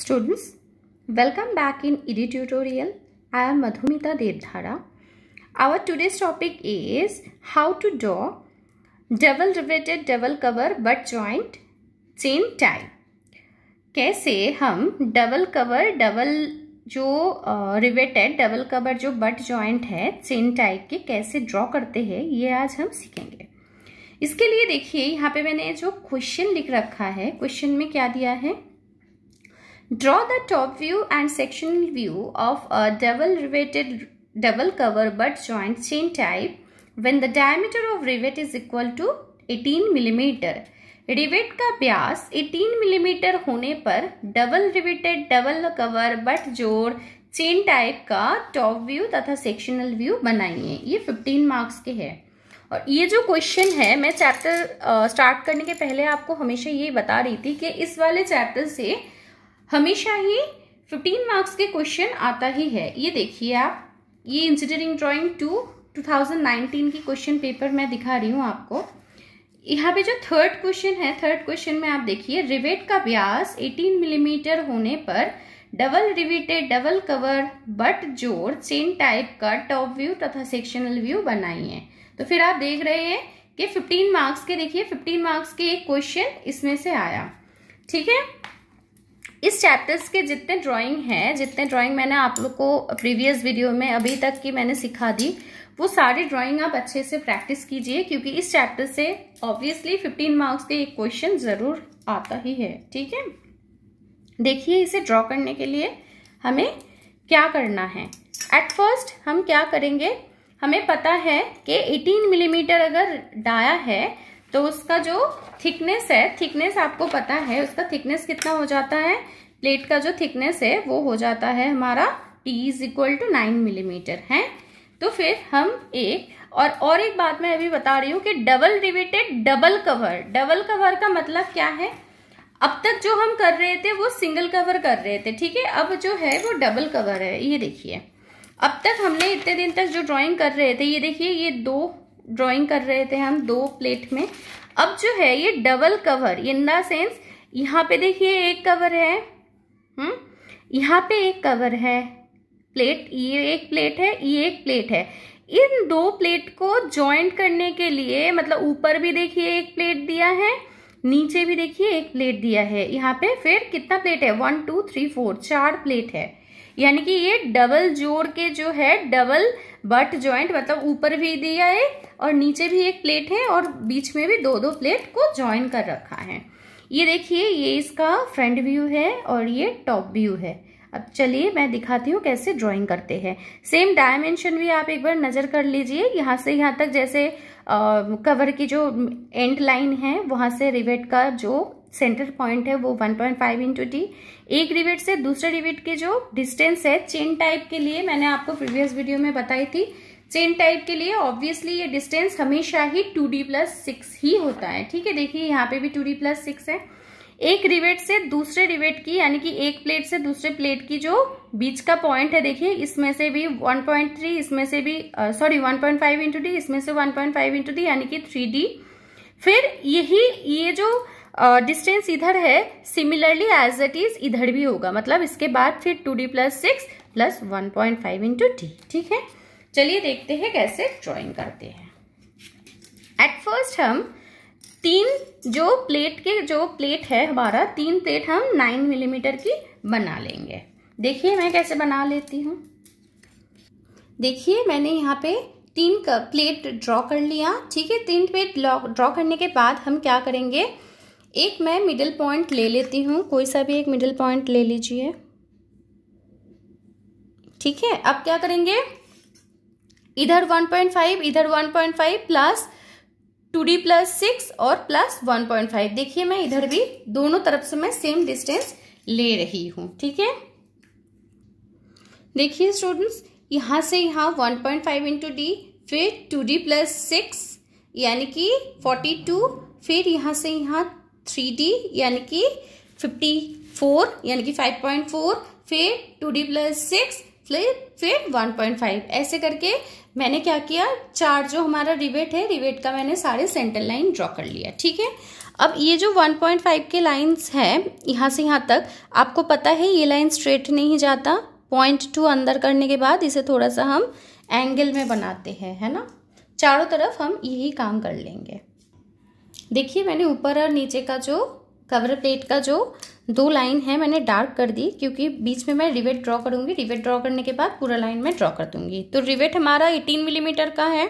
Students, welcome back in ED tutorial. I am Madhumita Devdhara. Our today's topic is how to draw double riveted double cover butt joint chain tie. कैसे हम double cover double जो riveted double cover जो butt joint है chain type के कैसे draw करते हैं ये आज हम सीखेंगे इसके लिए देखिए यहाँ पे मैंने जो क्वेश्चन लिख रखा है क्वेश्चन में क्या दिया है draw the top view and sectional view of a double riveted double cover butt joint chain type when the diameter of rivet is equal to 18 mm rivet का ब्यास 18 मिलीमीटर होने पर double riveted double cover butt जोड़ chain type का top view तथा sectional view बनाइए ये 15 marks के है और ये जो क्वेश्चन है मैं चैप्टर स्टार्ट करने के पहले आपको हमेशा ये बता रही थी कि इस वाले चैप्टर से हमेशा ही 15 मार्क्स के क्वेश्चन आता ही है ये देखिए आप ये इंजीनियरिंग ड्राइंग टू 2019 की क्वेश्चन पेपर मैं दिखा रही हूँ आपको यहाँ पे जो थर्ड क्वेश्चन है थर्ड क्वेश्चन में आप देखिए रिवेट का व्यास 18 मिलीमीटर mm होने पर double riveted double cover butt जोड़ सेम टाइप का टॉप व्यू तथा सेक्शनल व्यू बनाइए तो फिर आप देख रहे हैं कि 15 मार्क्स के देखिए 15 मार्क्स के एक क्वेश्चन इसमें से आया ठीक है इस चैप्टर्स के जितने ड्राइंग हैं जितने ड्राइंग मैंने आप लोग को प्रीवियस वीडियो में अभी तक की मैंने सिखा दी वो सारी ड्राइंग आप अच्छे से प्रैक्टिस कीजिए क्योंकि इस चैप्टर से ऑब्वियसली फिफ्टीन मार्क्स के एक क्वेश्चन ज़रूर आता ही है ठीक है देखिए इसे ड्रॉ करने के लिए हमें क्या करना है एट फर्स्ट हम क्या करेंगे हमें पता है कि 18 मिलीमीटर mm अगर डाया है तो उसका जो थिकनेस है थिकनेस आपको पता है उसका थिकनेस कितना हो जाता है प्लेट का जो थिकनेस है वो हो जाता है हमारा t is equal to nine millimetre है तो फिर हम एक और और एक बात मैं अभी बता रही हूँ कि double riveted double cover double cover का मतलब क्या है अब तक जो हम कर रहे थे वो सिंगल कवर कर रहे थे ठीक है अब जो है वो डबल कवर है ये देखिए अब तक हमने इतने दिन तक जो ड्राइंग कर रहे थे ये देखिए ये दो ड्राइंग कर रहे थे हम दो प्लेट में अब जो है ये double cover in the sense यहाँ पे देखिए एक कवर है हम्म, यहाँ पे एक कवर है प्लेट ये एक प्लेट है ये एक प्लेट है इन दो प्लेट को ज्वाइंट करने के लिए मतलब ऊपर भी देखिए एक प्लेट दिया है नीचे भी देखिए एक प्लेट दिया है यहाँ पे फिर कितना प्लेट है वन टू थ्री फोर चार प्लेट है यानी कि ये डबल जोड़ के जो है डबल बट ज्वाइंट मतलब ऊपर भी दिया है और नीचे भी एक प्लेट है और बीच में भी दो दो प्लेट को ज्वाइन कर रखा है ये देखिए ये इसका फ्रंट व्यू है और ये टॉप व्यू है अब चलिए मैं दिखाती हूँ कैसे ड्राइंग करते हैं सेम डायमेंशन भी आप एक बार नज़र कर लीजिए यहाँ से यहाँ तक जैसे आ, कवर की जो एंड लाइन है वहाँ से रिवेट का जो सेंटर पॉइंट है वो 1.5 पॉइंट फाइव इंटू टी एक रिवेट से दूसरे रिवेट की जो डिस्टेंस है चेन टाइप के लिए मैंने आपको प्रीवियस वीडियो में बताई थी चेन टाइप के लिए ऑब्वियसली ये डिस्टेंस हमेशा ही टू डी प्लस सिक्स ही होता है ठीक है देखिए यहाँ पे भी टू डी प्लस सिक्स है एक रिवेट से दूसरे रिवेट की यानी कि एक प्लेट से दूसरे प्लेट की जो बीच का पॉइंट है देखिए इसमें से भी 1.3 इसमें से भी sorry 1.5 point five into d इसमें से 1.5 पॉइंट फाइव इंटू डी यानी कि 3d फिर यही ये जो डिस्टेंस इधर है सिमिलरली एज इट इज इधर भी होगा मतलब इसके बाद फिर two D plus six plus one point five into D ठीक है चलिए देखते हैं कैसे ड्राइंग करते हैं एट फर्स्ट हम तीन जो प्लेट के जो प्लेट है हमारा तीन प्लेट हम नाइन मिलीमीटर की बना लेंगे देखिए मैं कैसे बना लेती हूँ देखिए मैंने यहाँ पे तीन प्लेट ड्रॉ कर लिया ठीक है तीन प्लेट ड्रॉ करने के बाद हम क्या करेंगे एक मैं मिडिल पॉइंट ले लेती हूँ कोई सा भी एक मिडिल पॉइंट ले लीजिए ठीक है अब क्या करेंगे इधर 1.5 इधर 1.5 plus 2d d plus six और प्लस 1.5 देखिए मैं इधर भी दोनों तरफ से मैं सेम डिस्टेंस ले रही हूँ ठीक है देखिए स्टूडेंट्स यहाँ से यहाँ 1.5 पॉइंट फाइव इंटू डी फिर 2d डी प्लस सिक्स यानी कि 42 फिर यहाँ से यहाँ थ्री डी यानी कि फिफ्टी फोर यानी कि फाइव पॉइंट फोर फिर टू डी प्लस सिक्स फिर फिर वन पॉइंट फाइव ऐसे करके मैंने क्या किया चार जो हमारा रिवेट है रिवेट का मैंने सारे सेंटर लाइन ड्रॉ कर लिया ठीक है अब ये जो 1.5 के लाइंस हैं यहाँ से यहाँ तक आपको पता है ये लाइन स्ट्रेट नहीं जाता पॉइंट टू अंदर करने के बाद इसे थोड़ा सा हम एंगल में बनाते हैं है ना चारों तरफ हम यही काम कर लेंगे देखिए मैंने ऊपर और नीचे का जो कवर प्लेट का जो दो लाइन है मैंने डार्क कर दी क्योंकि बीच में मैं रिवेट ड्रॉ करूंगी रिवेट ड्रॉ करने के बाद पूरा लाइन मैं ड्रॉ कर दूंगी तो रिवेट हमारा एटीन मिलीमीटर का है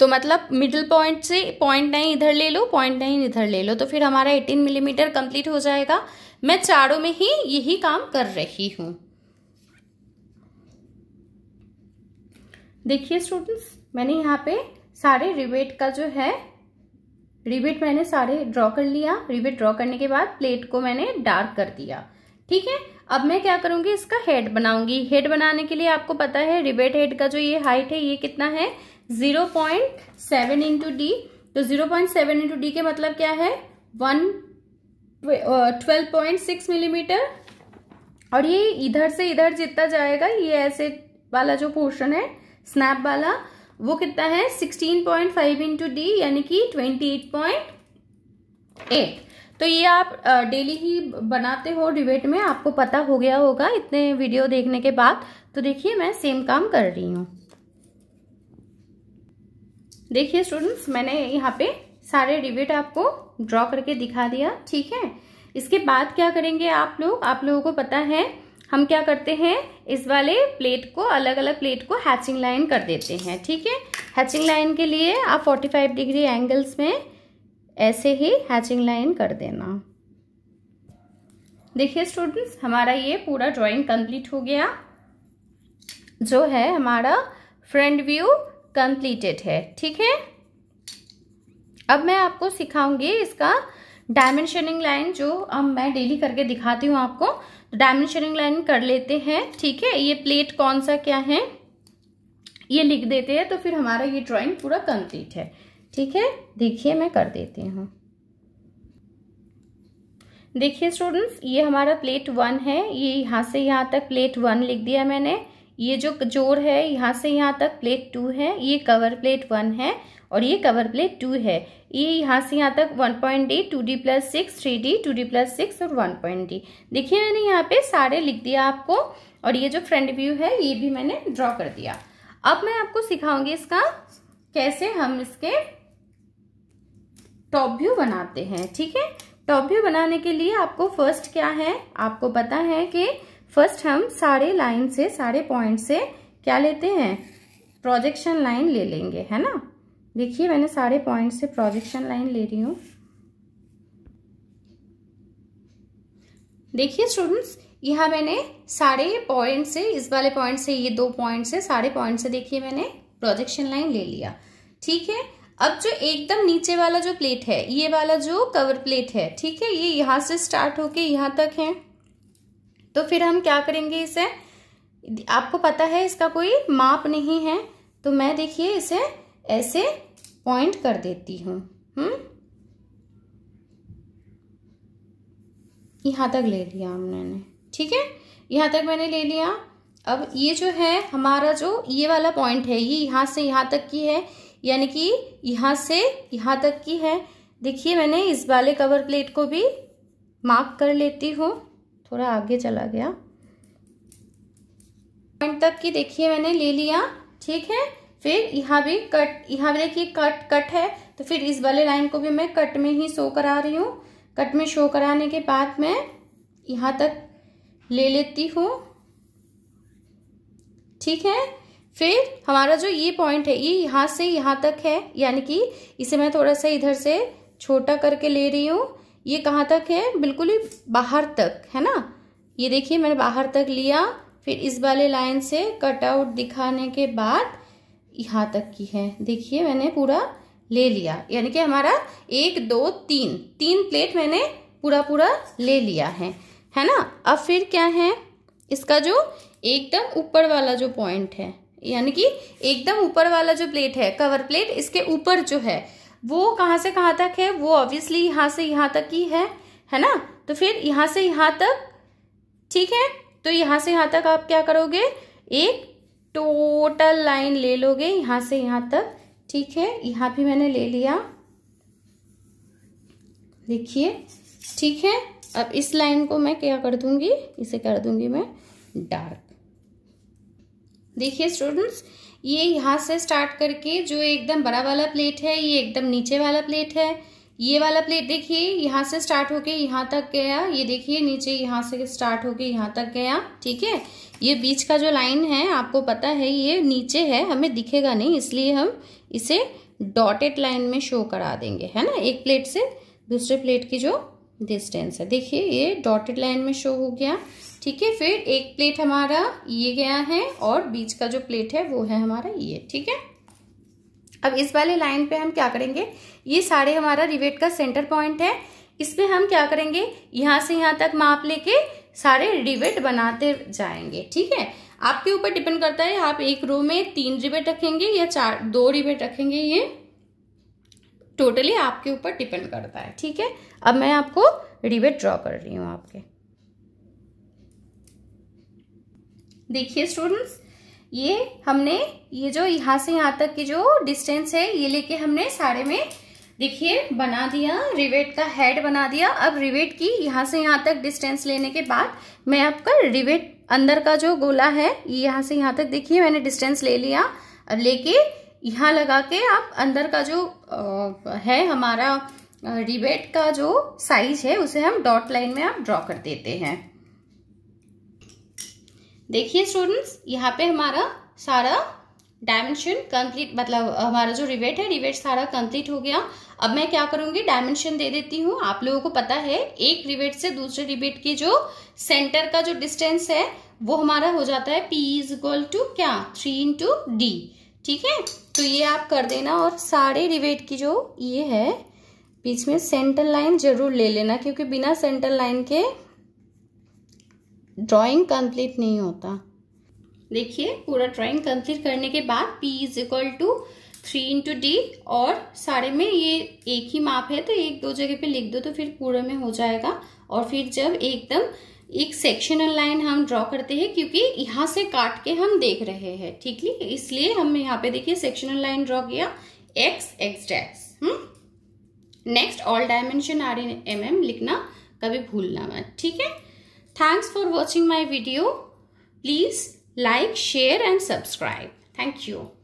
तो मतलब मिडिल पॉइंट से पॉइंट नाइन इधर ले लो पॉइंट नाइन इधर ले लो तो फिर हमारा एटीन मिलीमीटर कंप्लीट हो जाएगा मैं चारों में ही यही काम कर रही हूँ देखिए स्टूडेंट्स मैंने यहाँ पे सारे रिवेट का जो है रिबेट मैंने सारे ड्रॉ कर लिया रिबेट ड्रॉ करने के बाद प्लेट को मैंने डार्क कर दिया ठीक है अब मैं क्या करूंगी इसका हेड बनाऊंगी हेड बनाने के लिए आपको पता है रिबेट हेड का जो ये हाइट है ये कितना है zero point seven into D तो zero point seven into D के मतलब क्या है one twelve point six millimetre और ये इधर से इधर जितना जाएगा ये ऐसे वाला जो पोर्शन है स्नैप वाला वो कितना है 16.5 पॉइंट फाइव इंटू डी यानी कि 28.8 तो ये आप डेली ही बनाते हो डिबेट में आपको पता हो गया होगा इतने वीडियो देखने के बाद तो देखिए मैं सेम काम कर रही हूँ देखिए स्टूडेंट्स मैंने यहाँ पे सारे डिबेट आपको ड्रॉ करके दिखा दिया ठीक है इसके बाद क्या करेंगे आप लोग आप लोगों को पता है हम क्या करते हैं इस वाले प्लेट को अलग अलग प्लेट को हैचिंग लाइन कर देते हैं ठीक है हैचिंग लाइन के लिए आप 45 डिग्री एंगल्स में ऐसे ही हैचिंग लाइन कर देना देखिए स्टूडेंट्स हमारा ये पूरा ड्राइंग कंप्लीट हो गया जो है हमारा फ्रंट व्यू कंप्लीटेड है ठीक है अब मैं आपको सिखाऊंगी इसका डायमेंशनिंग लाइन जो अब मैं डेली करके दिखाती हूँ आपको डायमेंशनिंग लाइन कर लेते हैं ठीक है ये प्लेट कौन सा क्या है ये लिख देते हैं तो फिर हमारा ये ड्राइंग पूरा कंप्लीट है ठीक है देखिए मैं कर देती हूँ देखिए स्टूडेंट्स ये हमारा प्लेट वन है ये यहाँ से यहाँ तक प्लेट वन लिख दिया मैंने ये जो जोड़ है यहाँ से यहाँ तक प्लेट टू है ये कवर प्लेट वन है और ये कवर प्लेट टू है ये यहाँ से यहाँ तक one point D two D plus six three D two D plus six और वन पॉइंट डी देखिए मैंने यहाँ पे सारे लिख दिया आपको और ये जो फ्रंट व्यू है ये भी मैंने ड्रॉ कर दिया अब मैं आपको सिखाऊंगी इसका कैसे हम इसके टॉप व्यू बनाते हैं ठीक है टॉप व्यू बनाने के लिए आपको फर्स्ट क्या है आपको पता है कि फर्स्ट हम सारे लाइन से सारे पॉइंट से क्या लेते हैं प्रोजेक्शन लाइन ले लेंगे है ना देखिए मैंने सारे पॉइंट से प्रोजेक्शन लाइन ले रही हूँ देखिए स्टूडेंट्स यहाँ मैंने सारे पॉइंट से इस वाले पॉइंट से ये दो पॉइंट से सारे पॉइंट से देखिए मैंने प्रोजेक्शन लाइन ले लिया ठीक है अब जो एकदम नीचे वाला जो प्लेट है ये वाला जो कवर प्लेट है ठीक है ये यहाँ से स्टार्ट होके यहाँ तक है तो फिर हम क्या करेंगे इसे आपको पता है इसका कोई माप नहीं है तो मैं देखिए इसे ऐसे पॉइंट कर देती हूँ हम्म? यहाँ तक ले लिया हमने ठीक है यहाँ तक मैंने ले लिया अब ये जो है हमारा जो ये वाला पॉइंट है ये यहाँ से यहाँ तक की है यानी कि यहाँ से यहाँ तक की है देखिए मैंने इस वाले कवर प्लेट को भी मार्क कर लेती हूँ थोड़ा आगे चला गया पॉइंट तक की देखिए मैंने ले लिया ठीक है फिर यहाँ भी कट यहाँ भी देखिए कट कट है तो फिर इस वाले लाइन को भी मैं कट में ही शो करा रही हूँ कट में शो कराने के बाद मैं यहाँ तक ले लेती हूँ ठीक है फिर हमारा जो ये पॉइंट है ये यहाँ से यहाँ तक है यानी कि इसे मैं थोड़ा सा इधर से छोटा करके ले रही हूँ ये कहाँ तक है बिल्कुल ही बाहर तक है ना ये देखिए मैंने बाहर तक लिया फिर इस वाले लाइन से कटआउट दिखाने के बाद यहाँ तक की है देखिए मैंने पूरा ले लिया यानी कि हमारा एक दो तीन तीन प्लेट मैंने पूरा पूरा ले लिया है है ना अब फिर क्या है इसका जो एकदम ऊपर वाला जो पॉइंट है यानी कि एकदम ऊपर वाला जो प्लेट है कवर प्लेट इसके ऊपर जो है वो कहाँ से कहाँ तक है वो ऑब्वियसली यहाँ से यहाँ तक ही है है ना तो फिर यहाँ से यहाँ तक ठीक है तो यहाँ से यहाँ तक आप क्या करोगे एक टोटल लाइन ले लोगे यहां से यहां तक ठीक है यहाँ भी मैंने ले लिया देखिए ठीक है अब इस लाइन को मैं क्या कर दूंगी इसे कर दूंगी मैं डार्क देखिए स्टूडेंट्स ये यहां से स्टार्ट करके जो एकदम बड़ा वाला प्लेट है ये एकदम नीचे वाला प्लेट है ये वाला प्लेट देखिए यहाँ से स्टार्ट होके यहाँ तक गया ये देखिए नीचे यहाँ से स्टार्ट होके यहाँ तक गया ठीक है ये बीच का जो लाइन है आपको पता है ये नीचे है हमें दिखेगा नहीं इसलिए हम इसे डॉटेड लाइन में शो करा देंगे है ना एक प्लेट से दूसरे प्लेट की जो डिस्टेंस है देखिए ये डॉटेड लाइन में शो हो गया ठीक है फिर एक प्लेट हमारा ये गया है और बीच का जो प्लेट है वो है हमारा ये ठीक है अब इस वाले लाइन पे हम क्या करेंगे ये सारे हमारा रिवेट का सेंटर पॉइंट है इसमें हम क्या करेंगे यहाँ से यहाँ तक माप लेके सारे रिवेट बनाते जाएंगे ठीक है आपके ऊपर डिपेंड करता है आप एक रो में तीन रिवेट रखेंगे या चार दो रिवेट रखेंगे ये टोटली आपके ऊपर डिपेंड करता है ठीक है अब मैं आपको रिवेट ड्रॉ कर रही हूँ आपके देखिए स्टूडेंट्स ये हमने ये जो यहाँ से यहाँ तक की जो डिस्टेंस है ये लेके हमने साड़े में देखिए बना दिया रिवेट का हेड बना दिया अब रिवेट की यहाँ से यहाँ तक डिस्टेंस लेने के बाद मैं आपका रिवेट अंदर का जो गोला है ये यहाँ से यहाँ तक देखिए मैंने डिस्टेंस ले लिया अब लेके यहाँ लगा के आप अंदर का जो आ, है हमारा रिवेट का जो साइज है उसे हम डॉट लाइन में आप ड्रॉ कर देते हैं देखिए स्टूडेंट्स यहाँ पे हमारा सारा डायमेंशन कंप्लीट मतलब हमारा जो रिवेट है रिवेट सारा कंप्लीट हो गया अब मैं क्या करूँगी डायमेंशन दे देती हूँ आप लोगों को पता है एक रिवेट से दूसरे रिवेट के जो सेंटर का जो डिस्टेंस है वो हमारा हो जाता है पी इज इक्वल टू क्या थ्री इंटू डी ठीक है तो ये आप कर देना और सारे रिवेट की जो ये है बीच में सेंटर लाइन जरूर ले लेना क्योंकि बिना सेंटर लाइन के ड्राइंग कंप्लीट नहीं होता देखिए पूरा ड्राइंग कंप्लीट करने के बाद P is equal to three into D और सारे में ये एक ही माप है तो एक दो जगह पे लिख दो तो फिर पूरे में हो जाएगा और फिर जब एकदम एक सेक्शनल लाइन हम ड्रॉ करते हैं क्योंकि यहाँ से काट के हम देख रहे हैं ठीक है इसलिए हम यहाँ पे देखिए सेक्शनल लाइन ड्रॉ किया एक्स एक्स डैक्स next all dimension are in M M लिखना कभी भूलना मत ठीक है Thanks for watching my video. Please like, share and subscribe. Thank you.